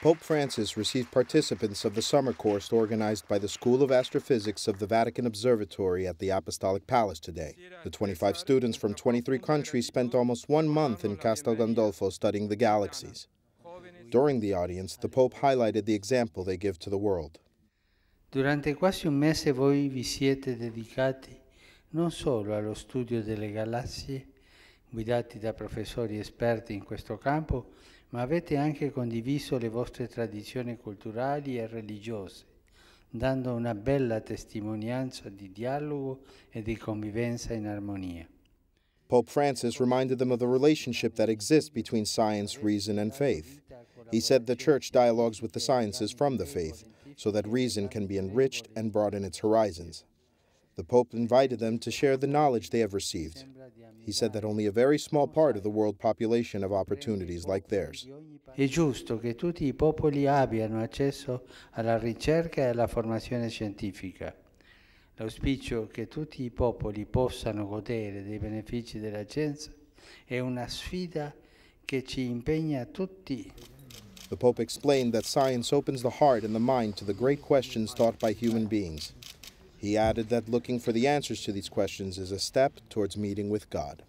Pope Francis received participants of the summer course organized by the School of Astrophysics of the Vatican Observatory at the Apostolic Palace today. The 25 students from 23 countries spent almost one month in Castel Gandolfo studying the galaxies. During the audience, the Pope highlighted the example they give to the world. Durante quasi un mese voi vi siete dedicati non solo allo studio delle galassie, guidati da professori esperti in questo campo, ma avete anche condiviso le vostre tradizioni culturali e religiose, dando una bella testimonianza di dialogo e di convivenza in armonia. Pope Francis reminded them of the relationship that exists between science, reason, and faith. He said the Church dialogues with the sciences from the faith, so that reason can be enriched and broaden its horizons. The Pope invited them to share the knowledge they have received. He said that only a very small part of the world population have opportunities like theirs. È giusto che tutti i popoli abbiano accesso alla ricerca e alla formazione scientifica. L'auspicio che tutti i popoli possano godere dei benefici della scienza è una sfida che ci impegna tutti. The Pope explained that science opens the heart and the mind to the great questions taught by human beings. He added that looking for the answers to these questions is a step towards meeting with God.